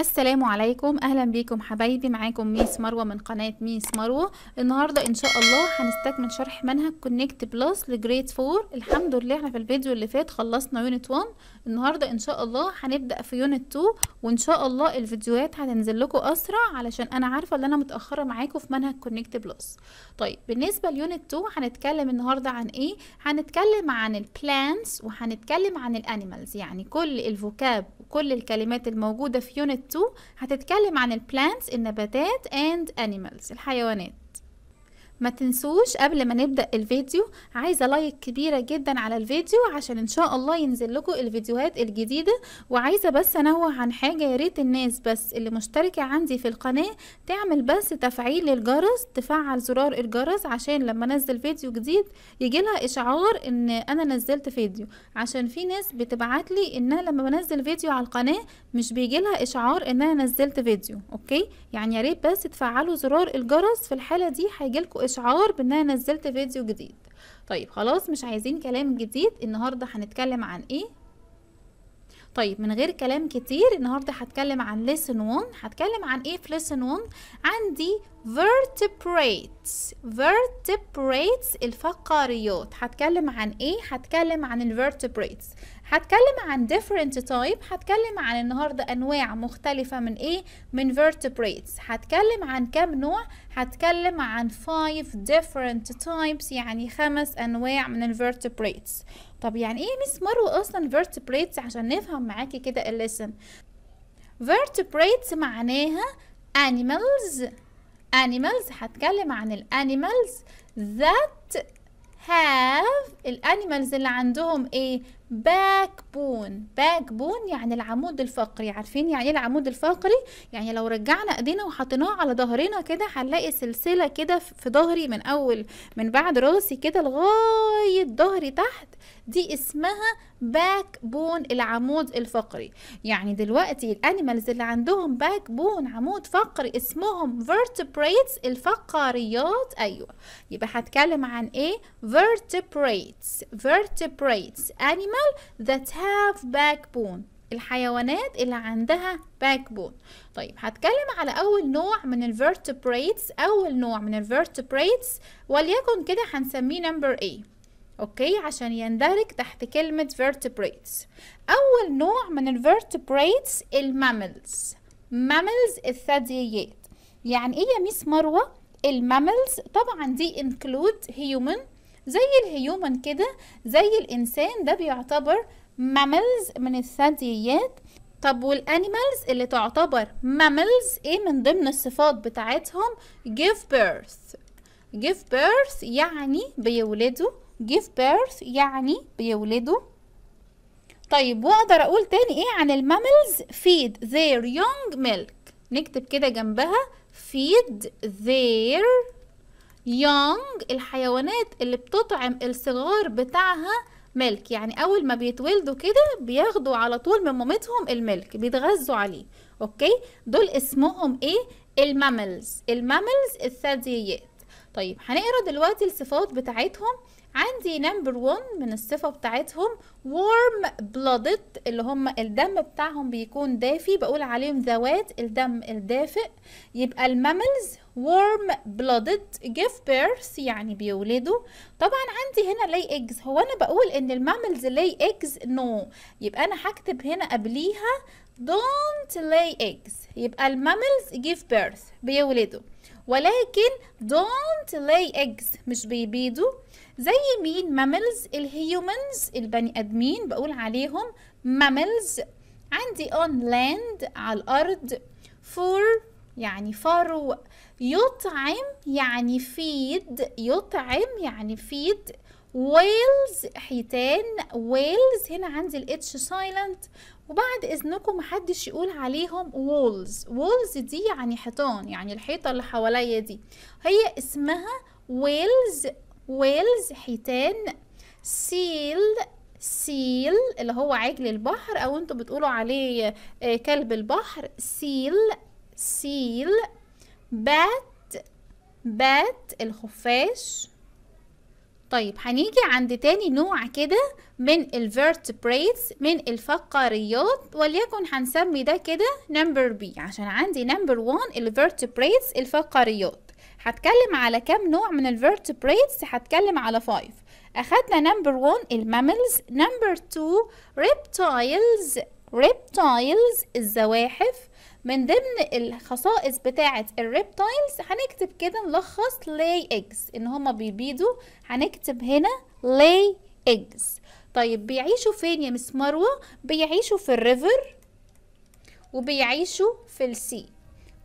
السلام عليكم اهلا بيكم حبايبي معاكم ميس مروه من قناه ميس مروه النهارده ان شاء الله هنستكمل شرح منهج كونكت بلس لجريد 4 الحمد لله احنا في الفيديو اللي فات خلصنا يونت 1 النهارده ان شاء الله هنبدا في يونت 2 وان شاء الله الفيديوهات هتنزل لكم اسرع علشان انا عارفه ان انا متاخره معاكم في منهج كونكت بلس طيب بالنسبه ليونت 2 هنتكلم النهارده عن ايه هنتكلم عن البلانتس وهنتكلم عن الانيمالز يعني كل الفوكاب وكل الكلمات الموجوده في يونت 2 هتتكلم عن البلانتس النباتات and animals الحيوانات ما تنسوش قبل ما نبدأ الفيديو عايزة لايك كبيرة جدا على الفيديو عشان ان شاء الله ينزل لكم الفيديوهات الجديدة وعايزة بس انوه عن حاجة يا ريت الناس بس اللي مشتركة عندي في القناة تعمل بس تفعيل للجرس تفعل زرار الجرس عشان لما انزل فيديو جديد يجيلها اشعار ان انا نزلت فيديو عشان في ناس بتبعتلي انها لما بنزل فيديو على القناة مش بيجيلها اشعار ان انا نزلت فيديو اوكي يعني يا ريت بس تفعلوا زرار الجرس في الحالة دي هيجيلكم اشعار بان انا نزلت فيديو جديد طيب خلاص مش عايزين كلام جديد النهارده هنتكلم عن ايه طيب من غير كلام كتير النهارده هتكلم عن lesson 1 هتكلم عن ايه في lesson 1 عندي vertebrates vertebrates الفقاريات هتكلم عن ايه هتكلم عن الvertebrates هتكلم عن different type هتكلم عن النهاردة أنواع مختلفة من إيه؟ من vertebrates هتكلم عن كام نوع؟ هتكلم عن five different types يعني خمس أنواع من vertebrates طب يعني إيه ميس مارو أصلا vertebrates عشان نفهم معاكي كده الليسن vertebrates معناها animals animals هتكلم عن animals that have الانيمالز اللي عندهم ايه باك بون باك بون يعني العمود الفقري عارفين يعني ايه العمود الفقري يعني لو رجعنا ايدينا وحطيناه على ظهرنا كده هنلاقي سلسله كده في ظهري من اول من بعد راسي كده لغايه ظهري تحت دي اسمها باك بون العمود الفقري يعني دلوقتي الانيمالز اللي عندهم باك بون عمود فقري اسمهم vertebrates الفقريات ايوه يبقى هتكلم عن ايه vertebrates vertebrates animals animal that have backbone الحيوانات اللي عندها backbone طيب هتكلم على اول نوع من vertebrates اول نوع من vertebrates وليكن كده هنسميه نمبر A اوكي عشان يندرج تحت كلمة vertebrates اول نوع من vertebrates الماملز ماملز الثدييات يعني ايه يا ميس مروة الماملز طبعا دي include human زي الهيومن كده زي الانسان ده بيعتبر ماملز من الثدييات طب والانيمالز اللي تعتبر ماملز ايه من ضمن الصفات بتاعتهم give birth give birth يعني بيولدوا give birth يعني بيولدوا طيب واقدر اقول تاني ايه عن الماملز feed their young milk نكتب كده جنبها feed their يونج الحيوانات اللي بتطعم الصغار بتاعها ملك يعني اول ما بيتولدوا كده بياخدوا على طول من مامتهم الملك بيتغذوا عليه اوكي دول اسمهم ايه الماملز الماملز الثدييات طيب هنقرا دلوقتي الصفات بتاعتهم عندي نمبر 1 من الصفة بتاعتهم warm blooded اللي هم الدم بتاعهم بيكون دافي بقول عليهم ذوات الدم الدافئ يبقى الماملز warm blooded give birth يعني بيولدوا طبعا عندي هنا lay eggs هو انا بقول ان الماملز lay eggs no يبقى انا هكتب هنا قبليها don't lay eggs يبقى الماملز give birth بيولدوا ولكن don't lay eggs مش بيبيضوا زي مين ماملز الهيومنز البني ادمين بقول عليهم ماملز عندي on land على الارض for يعني فرو يطعم يعني فيد يطعم يعني فيد ويلز حيتان ويلز هنا عندي الاتش سايلنت وبعد اذنكم محدش يقول عليهم وولز وولز دي يعني حيطان يعني الحيطه اللي حواليا دي هي اسمها ويلز ويلز حيتان سيل سيل اللي هو عجل البحر او انتوا بتقولوا عليه آه، كلب البحر سيل سيل بات بات الخفاش طيب هنيجي عند تاني نوع كده من الفيرتبريتس من الفقاريات وليكن هنسمي ده كده نمبر بي عشان عندي نمبر 1 الفيرتبريتس الفقاريات هتكلم على كم نوع من الفيرتبريتس هتكلم على 5 اخدنا نمبر 1 الماملز نمبر 2 ريبتايلز ريبتايلز الزواحف من ضمن الخصائص بتاعة الريبتايلز هنكتب كده نلخص لاي ايجز ان هما بيبيضوا هنكتب هنا لاي ايجز طيب بيعيشوا فين يا مس مروه بيعيشوا في الريفر وبيعيشوا في السي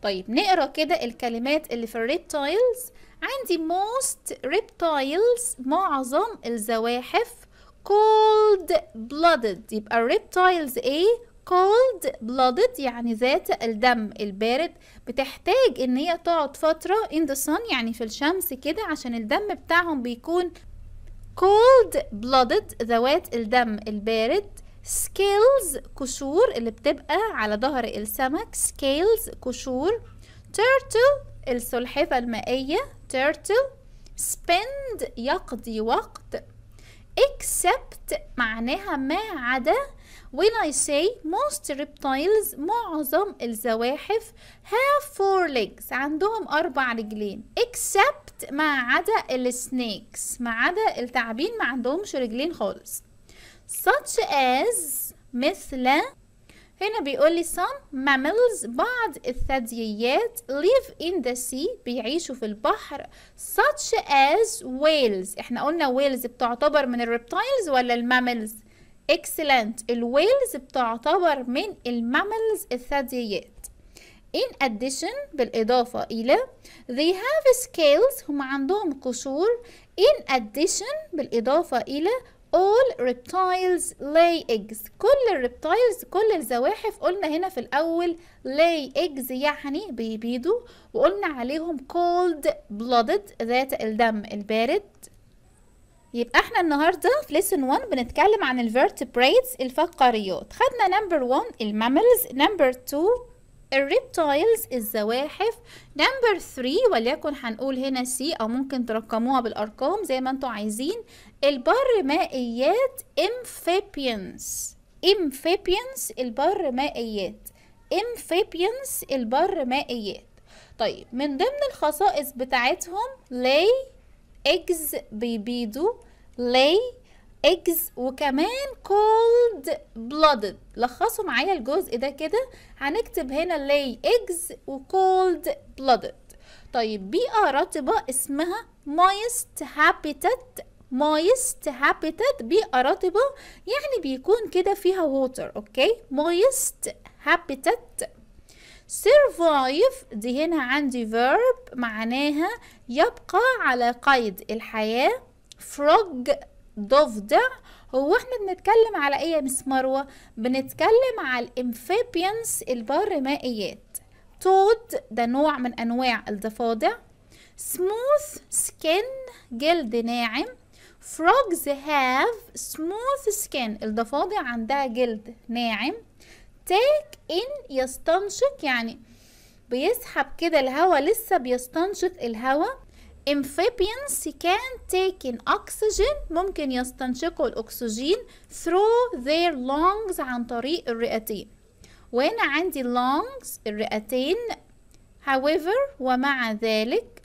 طيب نقرا كده الكلمات اللي في الريبتايلز عندي most reptiles معظم الزواحف cold blooded يبقى الريبتايلز ايه cold blooded يعني ذات الدم البارد بتحتاج ان هي تقعد فترة in the sun يعني في الشمس كده عشان الدم بتاعهم بيكون cold blooded ذوات الدم البارد scales كشور اللي بتبقى على ظهر السمك scales كشور turtle السلحفة المائية turtle spend يقضي وقت except معناها ما عدا when I say most reptiles معظم الزواحف have four legs عندهم أربع رجلين except ما عدا السنيكس ما عدا التعبين ما عندهمش رجلين خالص such as مثل هنا بيقول لي some mammals بعض الثدييات live in the sea بيعيشوا في البحر such as whales احنا قلنا whales بتعتبر من الريبتايلز ولا الماملز excellent الويلز بتعتبر من الماملز الثدييات in addition بالإضافة إلى they have scales هم عندهم قشور in addition بالإضافة إلى all reptiles lay eggs كل الريبتايلز كل الزواحف قلنا هنا في الأول lay eggs يعني بيبيضوا وقلنا عليهم cold blooded ذات الدم البارد يبقى احنا النهارده في ليسون 1 بنتكلم عن الفيرتبريتس الفقاريات خدنا نمبر 1 الماملز نمبر 2 الريبتايلز الزواحف نمبر 3 وليكن هنقول هنا سي او ممكن ترقموها بالارقام زي ما انتم عايزين البر مائيات amphibians amphibians البر مائيات amphibians البر مائيات طيب من ضمن الخصائص بتاعتهم lay eggs بيبيضوا lay eggs وكمان cold blooded لخصوا معايا الجزء ده كده هنكتب هنا lay eggs و cold blooded طيب بيئة رطبة اسمها moist habitat moist habitat بيئة رطبة يعني بيكون كده فيها water اوكي moist habitat survive دي هنا عندي verb معناها يبقى على قيد الحياة frog ضفدع هو احنا بنتكلم على ايه يا مس مروه بنتكلم على الامفيبيانس البرمائيات تود ده نوع من انواع الضفادع smooth skin جلد ناعم frogs have smooth skin الضفادع عندها جلد ناعم تاك ان يستنشق يعني بيسحب كده الهواء لسه بيستنشق الهواء amphibians can take in oxygen ممكن يستنشقوا الأكسجين through their lungs عن طريق الرئتين وهنا عندي lungs الرئتين however ومع ذلك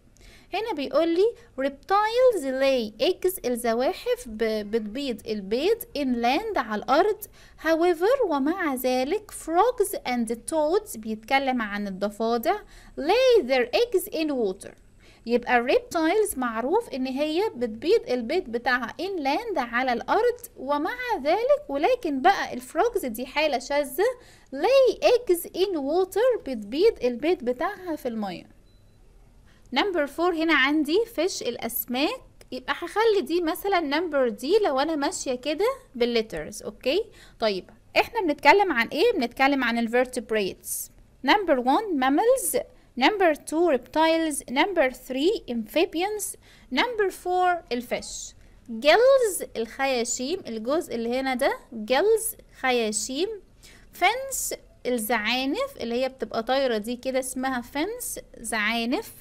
هنا بيقول لي reptiles lay eggs الزواحف بتبيض البيض inland على الأرض however ومع ذلك frogs and toads بيتكلم عن الضفادع lay their eggs in water يبقى الريبتايلز معروف ان هي بتبيض البيض بتاعها inland على الارض ومع ذلك ولكن بقى الفروجز دي حالة شاذة lay eggs in water بتبيض البيض بتاعها في الميه نمبر فور هنا عندي فيش الاسماك يبقى هخلي دي مثلا نمبر دي لو انا ماشيه كده بالليترز اوكي طيب احنا بنتكلم عن ايه بنتكلم عن الفيرتبريتس نمبر 1 ماملز نمبر 2 ريبتايلز نمبر 3 امفيبيانز نمبر 4 الفش جلز الخياشيم الجزء اللي هنا ده جلز خياشيم فنس الزعانف اللي هي بتبقى طايرة دي كده اسمها فنس زعانف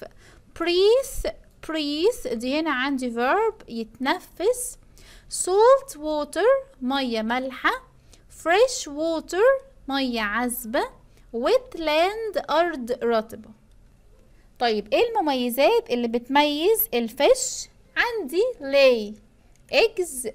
breathe breathe دي هنا عندي verb يتنفس salt water مية مالحة fresh water مية عذبة wetland أرض رطبة طيب ايه المميزات اللي بتميز الفش عندي lay eggs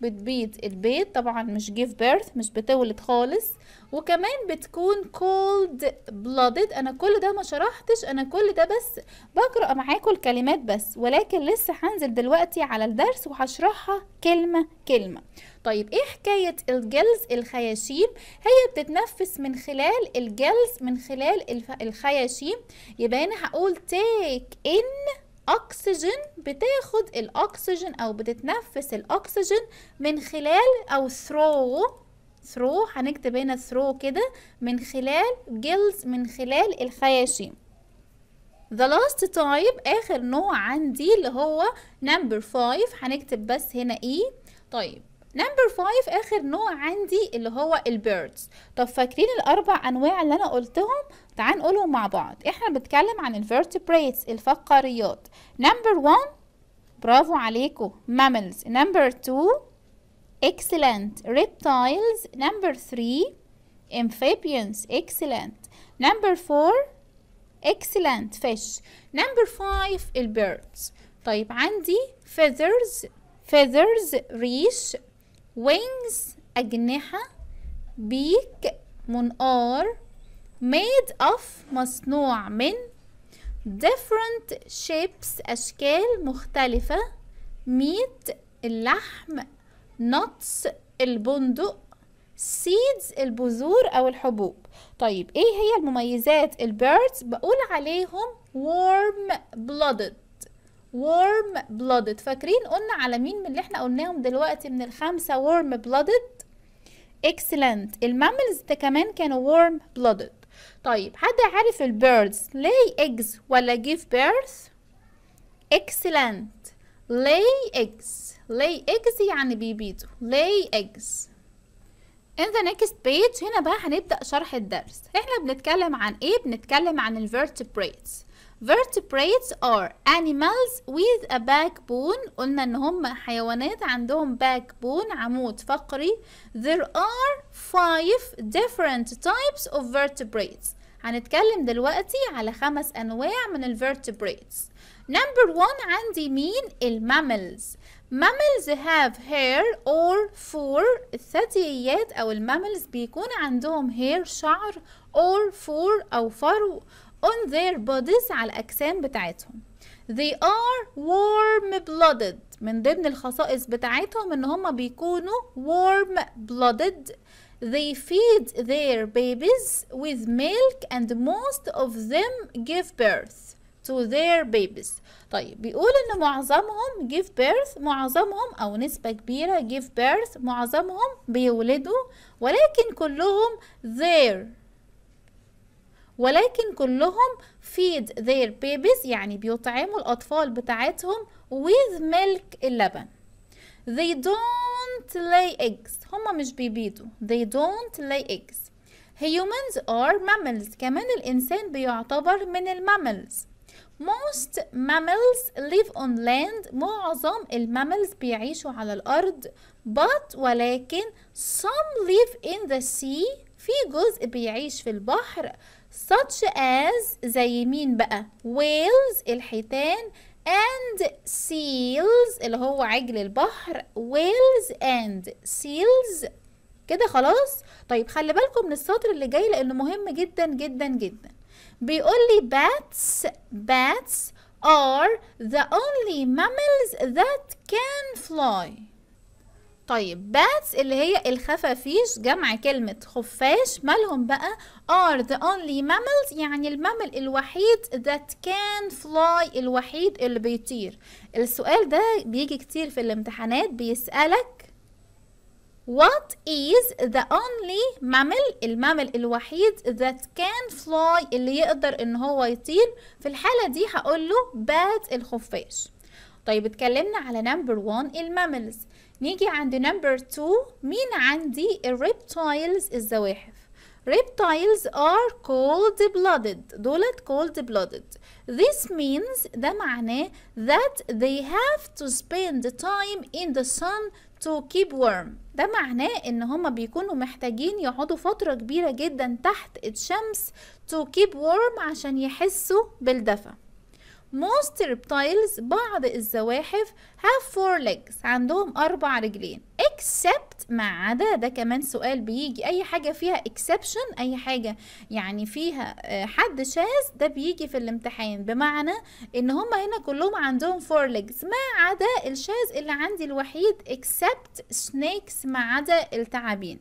بتبيض البيض طبعا مش give birth مش بتولد خالص وكمان بتكون cold blooded انا كل ده ما شرحتش انا كل ده بس بقرا معاكم الكلمات بس ولكن لسه هنزل دلوقتي على الدرس وهشرحها كلمه كلمه طيب ايه حكايه الجلز الخياشيم هي بتتنفس من خلال الجلز من خلال الخياشيم يبقى انا هقول take in اكسجين بتاخد الاكسجين او بتتنفس الاكسجين من خلال او ثرو ثرو هنكتب هنا ثرو كده من خلال جيلز من خلال الخياشيم ذا لاست تايب اخر نوع عندي اللي هو نمبر 5 هنكتب بس هنا ايه طيب نمبر 5 اخر نوع عندي اللي هو البيردز طب فاكرين الاربع انواع اللي انا قلتهم تعال نقولهم مع بعض احنا بنتكلم عن الفيرتبريتس الفقاريات نمبر 1 برافو عليكم ماملز نمبر 2 Excellent. Reptiles. Number three. Amphibians. Excellent. Number four. Excellent. Fish. Number five. Birds. طيب عندي feathers. Feathers. ريش. Wings. أجنحة. Beak. منقار. Made of. مصنوع من. different shapes أشكال مختلفة meat اللحم nuts البندق seeds البذور أو الحبوب طيب إيه هي المميزات البيردز بقول عليهم warm blooded warm blooded فاكرين قلنا على مين من اللي احنا قلناهم دلوقتي من الخمسة warm blooded excellent الماملز ده كمان كانوا warm blooded طيب حد عارف البيردز lay eggs ولا give birth excellent lay eggs lay eggs يعني بيبيضوا lay eggs in the next page هنا بقى هنبدأ شرح الدرس احنا بنتكلم عن ايه بنتكلم عن vertebrates vertebrates are animals with a backbone قلنا ان هم حيوانات عندهم backbone عمود فقري there are five different types of vertebrates هنتكلم دلوقتي على خمس انواع من الvertebrates نمبر 1 عندي مين الماملز ماملز هاف هير اور فور الثدييات او الماملز بيكون عندهم هير شعر اور فور او فرو on their bodies على الاجسام بتاعتهم they are warm blooded من ضمن الخصائص بتاعتهم ان هم بيكونوا warm blooded they feed their babies with milk and most of them give birth to their babies طيب بيقول ان معظمهم give birth معظمهم او نسبة كبيرة give birth معظمهم بيولدوا ولكن كلهم their ولكن كلهم feed their babies يعني بيطعموا الأطفال بتاعتهم with milk اللبن they don't lay eggs هما مش بيبيضوا they don't lay eggs humans are mammals كمان الإنسان بيعتبر من الماملز Most mammals live on land معظم الماملز بيعيشوا على الأرض but ولكن some live in the sea في جزء بيعيش في البحر such as زي مين بقى whales الحيتان and seals اللي هو عجل البحر whales and seals كده خلاص طيب خلي بالكم من السطر اللي جاي لانه مهم جدا جدا جدا بيقول لي bats bats are the only mammals that can fly طيب bats اللي هي الخفافيش جمع كلمة خفاش مالهم بقى are the only mammals يعني المامل الوحيد that can fly الوحيد اللي بيطير السؤال ده بيجي كتير في الامتحانات بيسألك What is the only mammal المامل الوحيد that can fly اللي يقدر ان هو يطير في الحالة دي هقول له بات الخفاش طيب اتكلمنا على نمبر 1 الماملز نيجي عند نمبر 2 مين عندي الريبتايلز الزواحف reptiles are cold blooded دولت cold blooded this means ده معناه that they have to spend time in the sun to keep warm ده معناه ان هما بيكونوا محتاجين يقعدوا فترة كبيرة جدا تحت الشمس to keep warm عشان يحسوا بالدفى most reptiles بعض الزواحف have four legs عندهم أربع رجلين except ما عدا ده كمان سؤال بيجي أي حاجة فيها exception أي حاجة يعني فيها آه، حد شاذ ده بيجي في الامتحان بمعنى إن هما هنا كلهم عندهم four legs ما عدا الشاذ اللي عندي الوحيد except snakes ما عدا التعابين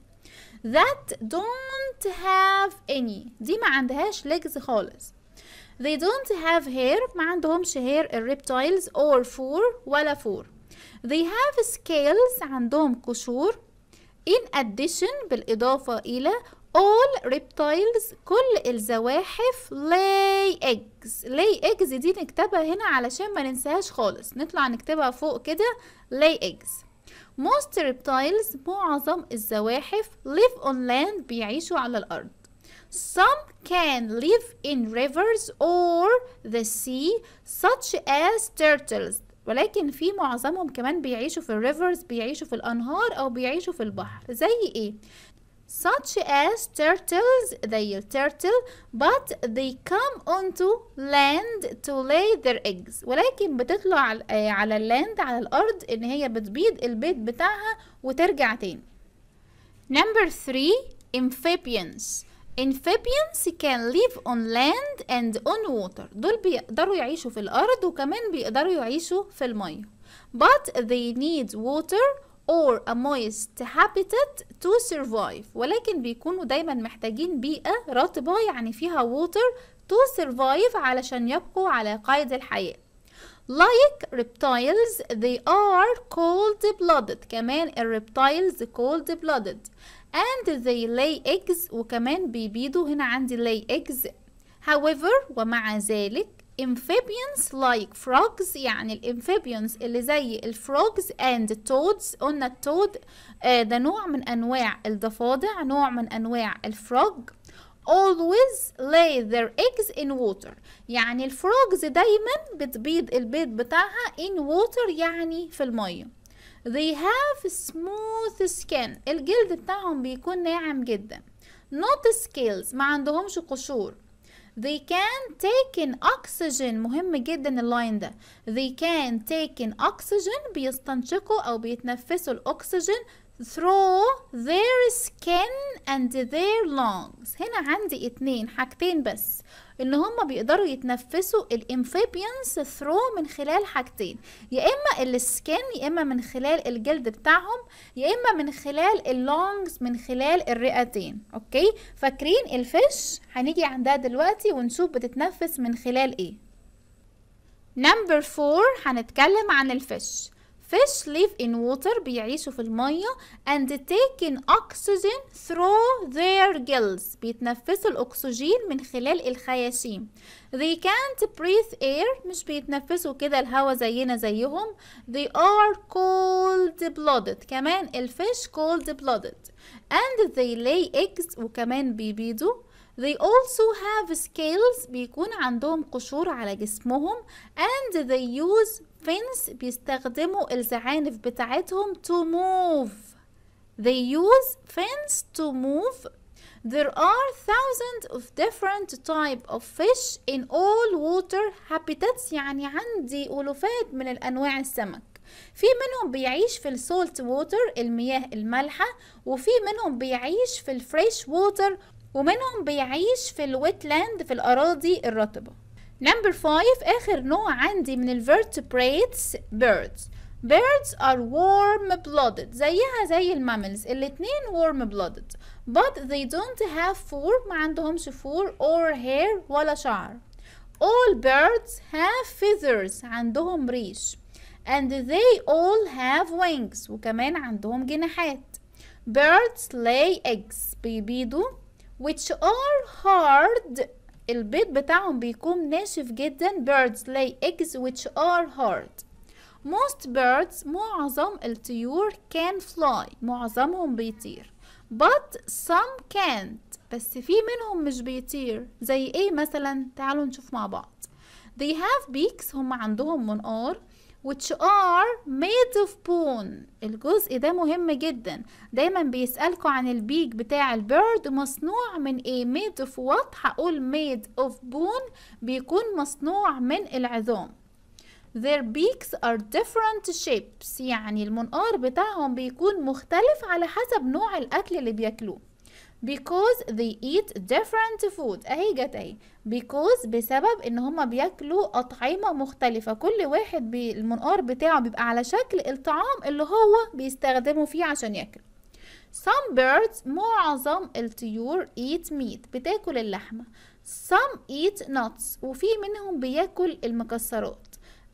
that don't have any دي ما عندهاش legs خالص they don't have hair ما عندهمش hair الريبتايلز or four ولا four they have scales عندهم قشور in addition بالإضافة إلى all reptiles كل الزواحف lay eggs lay eggs دي نكتبها هنا علشان ما ننساهاش خالص نطلع نكتبها فوق كده lay eggs most reptiles معظم الزواحف live on land بيعيشوا على الأرض Some can live in rivers or the sea such as turtles ولكن في معظمهم كمان بيعيشوا في الريفرز بيعيشوا في الأنهار أو بيعيشوا في البحر زي إيه؟ such as turtles they turtle but they come onto land to lay their eggs ولكن بتطلع على اللاند على الأرض إن هي بتبيض البيض بتاعها وترجع تاني number three amphibians amphibians can live on land and on water دول بيقدروا يعيشوا في الأرض وكمان بيقدروا يعيشوا في المية but they need water or a moist habitat to survive ولكن بيكونوا دايما محتاجين بيئة رطبة يعني فيها water to survive علشان يبقوا على قيد الحياة Like reptiles they are cold blooded كمان الريبتايلز cold blooded and they lay eggs وكمان بيبيضوا هنا عندي lay eggs however ومع ذلك amphibians like frogs يعني الامفيبيونز اللي زي الفروجز and toads قلنا التود آه، ده نوع من انواع الضفادع نوع من انواع الفروج always lay their eggs in water يعني الفروجز دايما بتبيض البيض بتاعها in water يعني في الميه they have smooth skin الجلد بتاعهم بيكون ناعم جدا not scales ما عندهمش قشور they can take in oxygen مهم جدا اللاين ده they can take in oxygen بيستنشقوا او بيتنفسوا الاكسجين through their skin and their lungs هنا عندي اتنين حاجتين بس ان هم بيقدروا يتنفسوا الامفيبيانس ثرو من خلال حاجتين يا اما السكن يا اما من خلال الجلد بتاعهم يا اما من خلال اللونجز من خلال الرئتين اوكي فاكرين الفيش هنيجي عندها دلوقتي ونشوف بتتنفس من خلال ايه نمبر 4 هنتكلم عن الفيش fish live in water بيعيشوا في المية and taking oxygen through their gills بيتنفسوا الأكسجين من خلال الخياشيم they can't breathe air مش بيتنفسوا كده الهوا زينا زيهم they are cold blooded كمان الفيش cold blooded and they lay eggs وكمان بيبيضوا They also have scales بيكون عندهم قشور على جسمهم and they use فينس بيستخدموا الزعانف بتاعتهم to move they use fins to move there are thousands of different type of fish in all water habitats يعني عندي ألوفات من الأنواع السمك في منهم بيعيش في السولت ووتر المياه المالحة وفي منهم بيعيش في الفريش ووتر ومنهم بيعيش في الويتلاند في الأراضي الرطبة Number five آخر نوع عندي من vertebrates, birds Birds are warm blooded زيها زي الماملز الاتنين warm blooded But they don't have fur ما عندهمش fur or hair ولا شعر All birds have feathers عندهم ريش And they all have wings وكمان عندهم جناحات Birds lay eggs بيبيضوا which are hard البيض بتاعهم بيكون ناشف جدا birds lay eggs which are hard most birds معظم الطيور can fly معظمهم بيطير but some can't بس في منهم مش بيطير زي ايه مثلا تعالوا نشوف مع بعض they have beaks هم عندهم منقار which are made of bone الجزء ده مهم جدا دايما بيسألكوا عن البيك بتاع البيرد مصنوع من ايه made of what هقول made of bone بيكون مصنوع من العظام their beaks are different shapes يعني المنقار بتاعهم بيكون مختلف على حسب نوع الأكل اللي بياكلوه because they eat different food اهي جت اهي because بسبب ان هما بياكلوا اطعمه مختلفه كل واحد المنقار بتاعه بيبقى على شكل الطعام اللي هو بيستخدمه فيه عشان ياكل some birds معظم الطيور eat meat بتاكل اللحمه some eat nuts وفي منهم بياكل المكسرات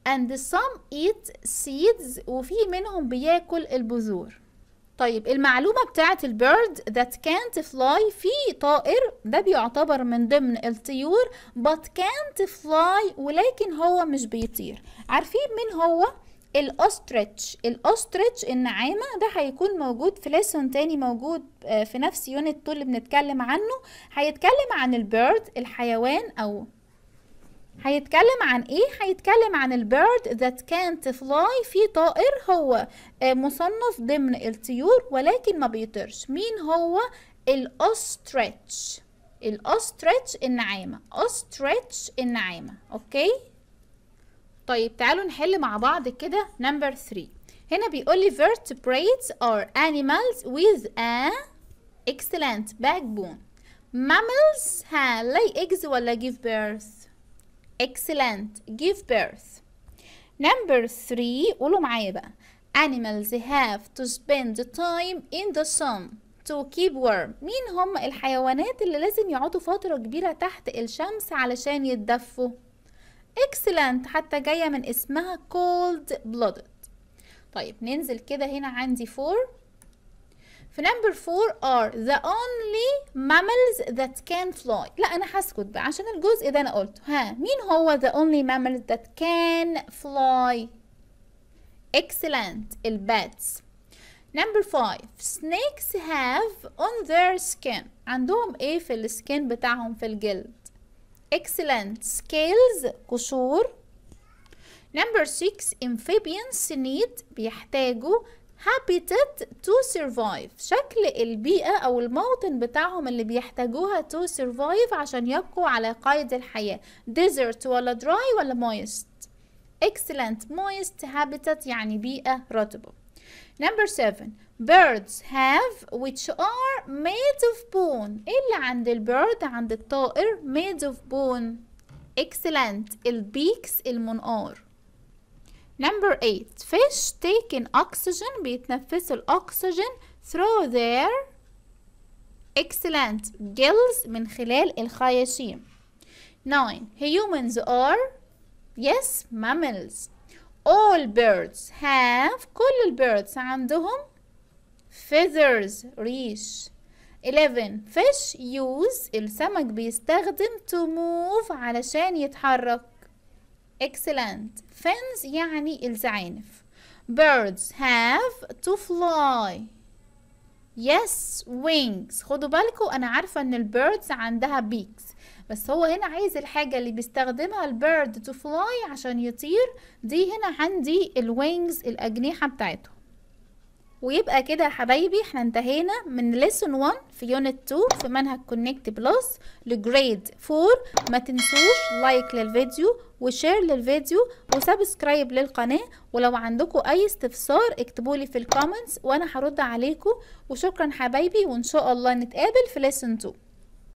and some eat seeds وفي منهم بياكل البذور طيب المعلومة بتاعة البيرد that can't fly في طائر ده بيعتبر من ضمن الطيور but can't fly ولكن هو مش بيطير عارفين مين هو؟ الاوستريتش الاوستريتش النعامة ده هيكون موجود في ليسون تاني موجود آه، في نفس يونت طول اللي بنتكلم عنه هيتكلم عن البيرد الحيوان او هيتكلم عن ايه هيتكلم عن البيرد ذات كانت فلاي في طائر هو آه، مصنف ضمن الطيور ولكن ما بيطيرش مين هو الاوستريتش الاوستريتش النعامه اوستريتش النعامه اوكي طيب تعالوا نحل مع بعض كده نمبر 3 هنا بيقول لي vertebrates are animals with a excellent backbone mammals ها lay eggs ولا give birth excellent give birth number three قولوا معايا بقى animals have to spend time in the sun to keep warm مين هم الحيوانات اللي لازم يقعدوا فترة كبيرة تحت الشمس علشان يتدفوا excellent حتى جاية من اسمها cold blooded طيب ننزل كده هنا عندي 4 في نمبر 4 are the only mammals that can fly لا انا هسكت بقى عشان الجزء ده انا قلته ها مين هو the only mammals that can fly excellent الباتس Number 5 snakes have on their skin عندهم ايه في السكين بتاعهم في الجلد excellent scales قشور Number 6 amphibians need بيحتاجوا habitat to survive شكل البيئة أو الموطن بتاعهم اللي بيحتاجوها to survive عشان يبقوا على قيد الحياة desert ولا dry ولا moist excellent moist habitat يعني بيئة رطبة number seven birds have which are made of bone ايه اللي عند البيرد عند الطائر made of bone excellent البيكس المنقار Number eight, fish take in oxygen بيتنفسوا الأكسجين through their excellent gills من خلال الخياشيم Nine, humans are yes mammals all birds have كل البيردز عندهم feathers ريش Eleven, fish use السمك بيستخدم to move علشان يتحرك excellent fins يعني الزعانف birds have to fly yes wings خدوا بالكم انا عارفه ان البيردز عندها beaks بس هو هنا عايز الحاجة اللي بيستخدمها البيرد تو فلاي عشان يطير دي هنا عندي الوينجز الأجنحة بتاعته ويبقى كده يا حبايبي احنا انتهينا من ليسون 1 في يونت 2 في منهج كونكت بلس لجريد 4 ما تنسوش لايك للفيديو وشير للفيديو وسبسكرايب للقناة ولو عندكم اي استفسار اكتبولي في الكومنتس وانا هرد عليكم وشكرا حبايبي وان شاء الله نتقابل في ليسن 2